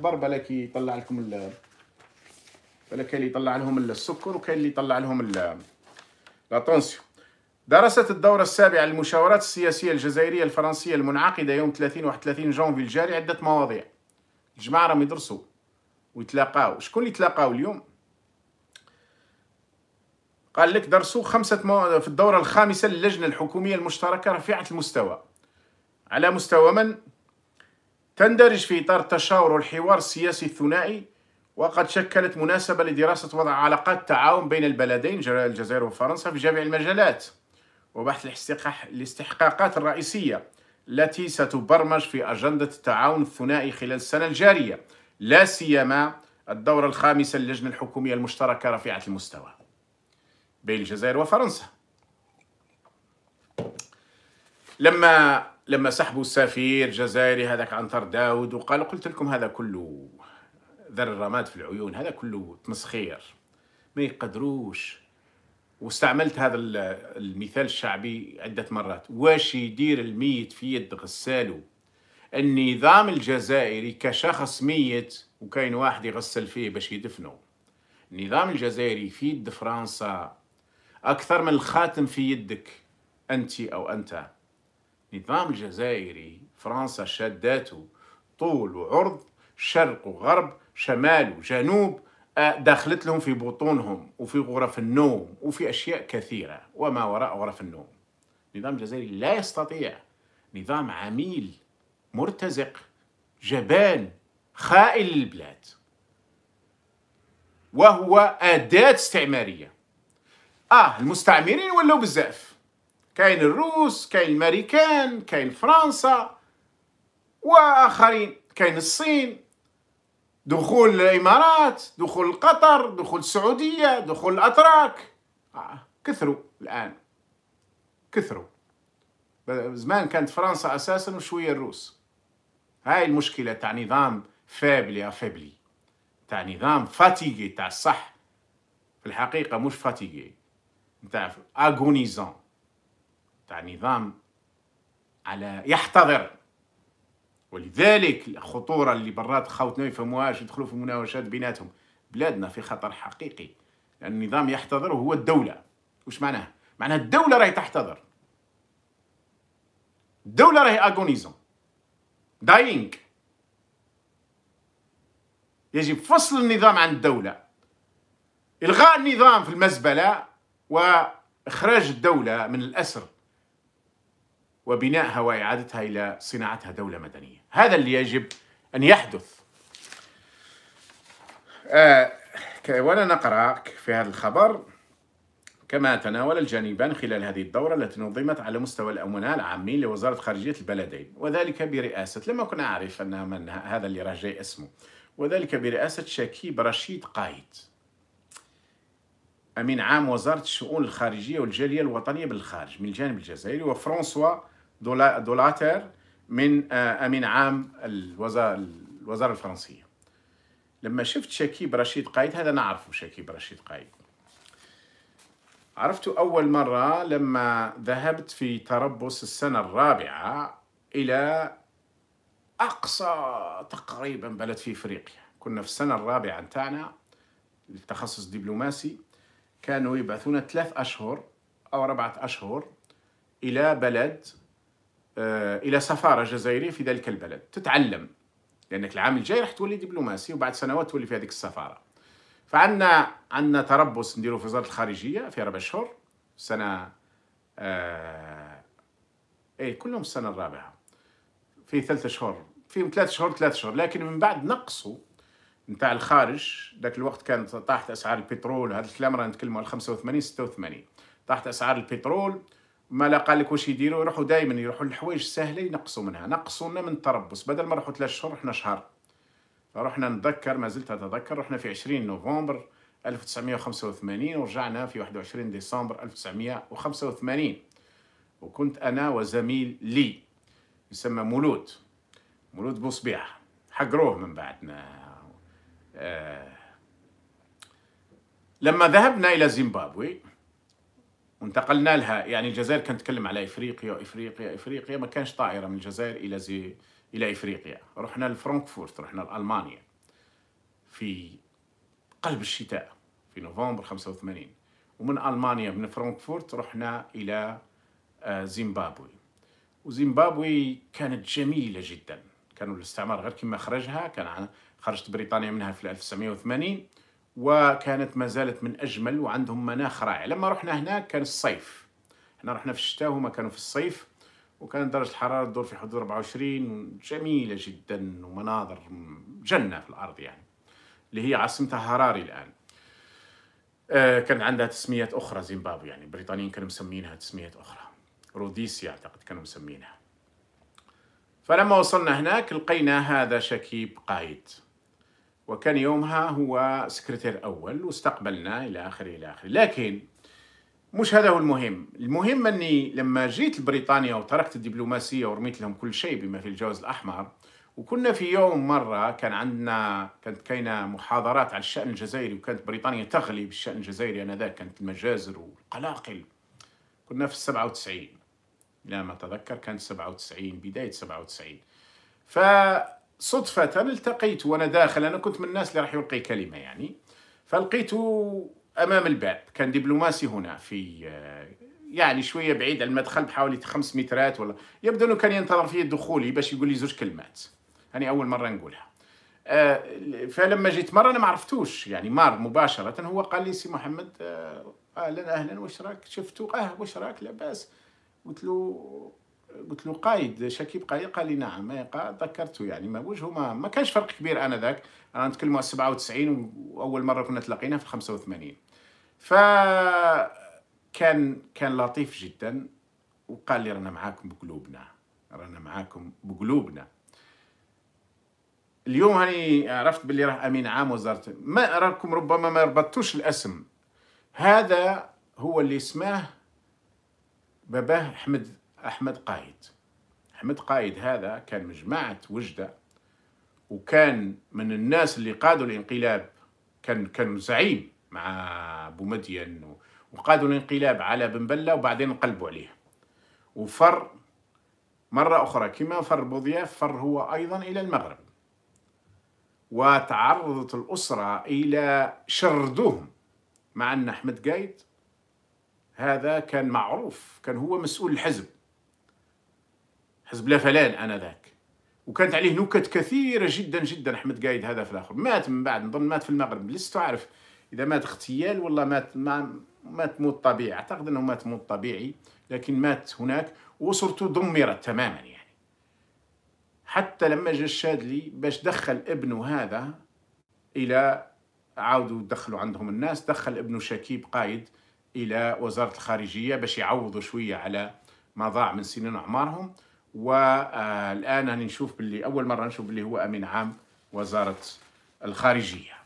كبر بلاك يطلع لكم ال بالك كاين اللي يطلع لهم السكر وكاين اللي يطلع لهم لا لاطونسيون درست الدورة السابعة للمشاورات السياسية الجزائرية الفرنسية المنعقدة يوم 30 31 جونفي الجاري عدة مواضيع الجماعة راهم يدرسوا ويتلاقاو شكون اللي تلاقاو اليوم قال لك درسوا خمسة مو... في الدورة الخامسة للجنة الحكومية المشتركة رفيعة المستوى على مستوى من تندرج في إطار التشاور والحوار السياسي الثنائي وقد شكلت مناسبة لدراسة وضع علاقات التعاون بين البلدين الجزائر وفرنسا في جميع المجالات وبحث الاستحقاقات الرئيسية التي ستبرمج في أجندة التعاون الثنائي خلال السنة الجارية لا سيما الدورة الخامسة للجنة الحكومية المشتركة رفيعة المستوى بين الجزائر وفرنسا لما لما سحبوا السفير الجزائري هذاك عنتر داود وقال قلت لكم هذا كله ذر الرماد في العيون هذا كله تمسخير ما يقدروش واستعملت هذا المثال الشعبي عدة مرات واش يدير الميت في يد غساله النظام الجزائري كشخص ميت وكاين واحد يغسل فيه باش يدفنه النظام الجزائري في يد فرنسا أكثر من الخاتم في يدك أنت أو أنت النظام الجزائري فرنسا شداته طول وعرض شرق وغرب شمال وجنوب آه، دخلت لهم في بطونهم وفي غرف النوم وفي أشياء كثيرة وما وراء غرف النوم النظام الجزائري لا يستطيع نظام عميل مرتزق جبان خائن للبلاد وهو أداة استعمارية آه المستعمرين ولوا بزاف كاين الروس كاين الامريكان كاين فرنسا واخرين كاين الصين دخول الامارات دخول قطر دخول السعوديه دخول الاتراك آه. كثروا الان كثروا زمان كانت فرنسا اساسا وشويه الروس هاي المشكله تاع نظام فابلي فابلي تاع نظام فاتيغي تاع الصح في الحقيقه مش فاتيغي تاع اغونيزون تاع نظام على يحتضر ولذلك الخطورة اللي برات خاوتنا يفهموهاش يدخلوا في مناوشات بيناتهم بلادنا في خطر حقيقي لأن النظام يحتضر وهو الدولة وش معناه؟ معناه الدولة راهي تحتضر الدولة راهي أغونيزون داينغ يجب فصل النظام عن الدولة إلغاء النظام في المزبلة وإخراج الدولة من الأسر وبنائها وإعادتها إلى صناعتها دولة مدنية هذا اللي يجب أن يحدث آه وأنا نقرأ في هذا الخبر كما تناول الجانبان خلال هذه الدورة التي نظمت على مستوى الأمناء العامين لوزارة خارجية البلدين وذلك برئاسة لم أكن أعرف أن من هذا اللي راجع جاي اسمه وذلك برئاسة شكيب رشيد قايد أمين عام وزارة الشؤون الخارجية والجالية الوطنية بالخارج من الجانب الجزائري وفرانسوا دولاتر من آه، امين عام الوزاره الوزاره الفرنسيه لما شفت شكيب رشيد قايد هذا نعرفه شكيب رشيد قايد عرفته أول مرة لما ذهبت في تربص السنة الرابعة إلى أقصى تقريبا بلد في إفريقيا كنا في السنة الرابعة نتاعنا التخصص دبلوماسي كانوا يبعثونا ثلاث أشهر أو أربعة أشهر إلى بلد آه، الى سفاره جزائريه في ذلك البلد تتعلم لانك العام الجاي راح تولي دبلوماسي وبعد سنوات تولي في هذيك السفاره فعندنا عندنا تربص نديرو في وزاره الخارجيه في اربع شهور سنه آه اي كلهم السنه الرابعه في ثلاث شهور فيهم ثلاث شهور ثلاث شهور لكن من بعد نقصوا نتاع الخارج ذاك الوقت كانت طاحت اسعار البترول هذا الكلام راه نتكلموا على 85 86 طاحت اسعار البترول ما لا قال لك واش يديروا يروحوا دائما يروحوا للحوايج السهله ينقصوا منها نقصوا لنا من التربص بدل ما نروحوا ثلاث شهور رحنا شهر رحنا نتذكر ما زلت اتذكر رحنا في 20 نوفمبر 1985 ورجعنا في 21 ديسمبر 1985 وكنت انا وزميل لي يسمى مولود مولود بوصبيعه حقروه من بعدنا آه لما ذهبنا الى زيمبابوي وانتقلنا لها يعني الجزائر كانت تكلم على افريقيا افريقيا افريقيا ما كانش طائره من الجزائر الى زي الى افريقيا رحنا لفرانكفورت رحنا لالمانيا في قلب الشتاء في نوفمبر 85 ومن المانيا من فرانكفورت رحنا الى آه، زيمبابوي وزيمبابوي كانت جميله جدا كانوا الاستعمار غير كما خرجها كان خرجت بريطانيا منها في 1980 وكانت ما زالت من أجمل وعندهم مناخ رائع لما رحنا هناك كان الصيف احنا رحنا في الشتاء وهما كانوا في الصيف وكانت درجة الحرارة تدور في حدود 24 جميلة جدا ومناظر جنة في الأرض يعني اللي هي عاصمتها هراري الآن آه، كان عندها تسميات أخرى زيمبابوي يعني البريطانيين كانوا مسمينها تسميات أخرى روديسيا أعتقد كانوا مسمينها فلما وصلنا هناك لقينا هذا شكيب قايد وكان يومها هو سكرتير أول واستقبلنا إلى آخره إلى آخره لكن مش هذا هو المهم المهم أني لما جيت لبريطانيا وتركت الدبلوماسية ورميت لهم كل شيء بما في الجواز الأحمر وكنا في يوم مرة كان عندنا كانت كاينة محاضرات على الشأن الجزائري وكانت بريطانيا تغلي بالشأن الجزائري آنذاك كانت المجازر والقلاقل كنا في السبعة وتسعين لا ما أتذكر كان سبعة وتسعين بداية سبعة وتسعين صدفة التقيت وأنا داخل أنا كنت من الناس اللي راح يلقي كلمة يعني فلقيته أمام الباب كان دبلوماسي هنا في آه، يعني شوية بعيد المدخل بحوالي خمس مترات ولا يبدو أنه كان ينتظر فيه دخولي باش يقول لي زوج كلمات هاني أول مرة نقولها آه، فلما جيت مرة أنا ما عرفتوش يعني مار مباشرة هو قال لي سي محمد آه، أهلا أهلا واش راك شفتو أه واش راك لاباس قلت له قلت له قايد شكيب قايد قال لي نعم قال ذكرته يعني ما وجهه ما, ما كانش فرق كبير انذاك انا نتكلموا على 97 واول مره كنا تلاقينا في 85 ف كان كان لطيف جدا وقال لي رانا معاكم بقلوبنا رانا معاكم بقلوبنا اليوم هاني عرفت باللي راه امين عام وزاره ما راكم ربما ما ربطتوش الاسم هذا هو اللي اسمه باباه احمد أحمد قايد أحمد قايد هذا كان من جماعة وجدة وكان من الناس اللي قادوا الانقلاب كان كان زعيم مع بومدين وقادوا الانقلاب على بن بلة وبعدين قلبوا عليه وفر مرة أخرى كما فر بوضياف فر هو أيضا إلى المغرب وتعرضت الأسرة إلى شردهم مع أن أحمد قايد هذا كان معروف كان هو مسؤول الحزب حزب لا فلان انذاك وكانت عليه نكت كثيره جدا جدا احمد قايد هذا في الاخر مات من بعد نظن مات في المغرب لست اعرف اذا مات اغتيال ولا مات ما مات موت طبيعي اعتقد انه مات موت طبيعي لكن مات هناك واسرته دمرت تماما يعني حتى لما جا الشادلي باش دخل ابنه هذا الى عاودوا دخلوا عندهم الناس دخل ابنه شكيب قايد الى وزاره الخارجيه باش يعوضوا شويه على ما ضاع من سنين اعمارهم والان هنشوف باللي اول مره نشوف باللي هو امين عام وزاره الخارجيه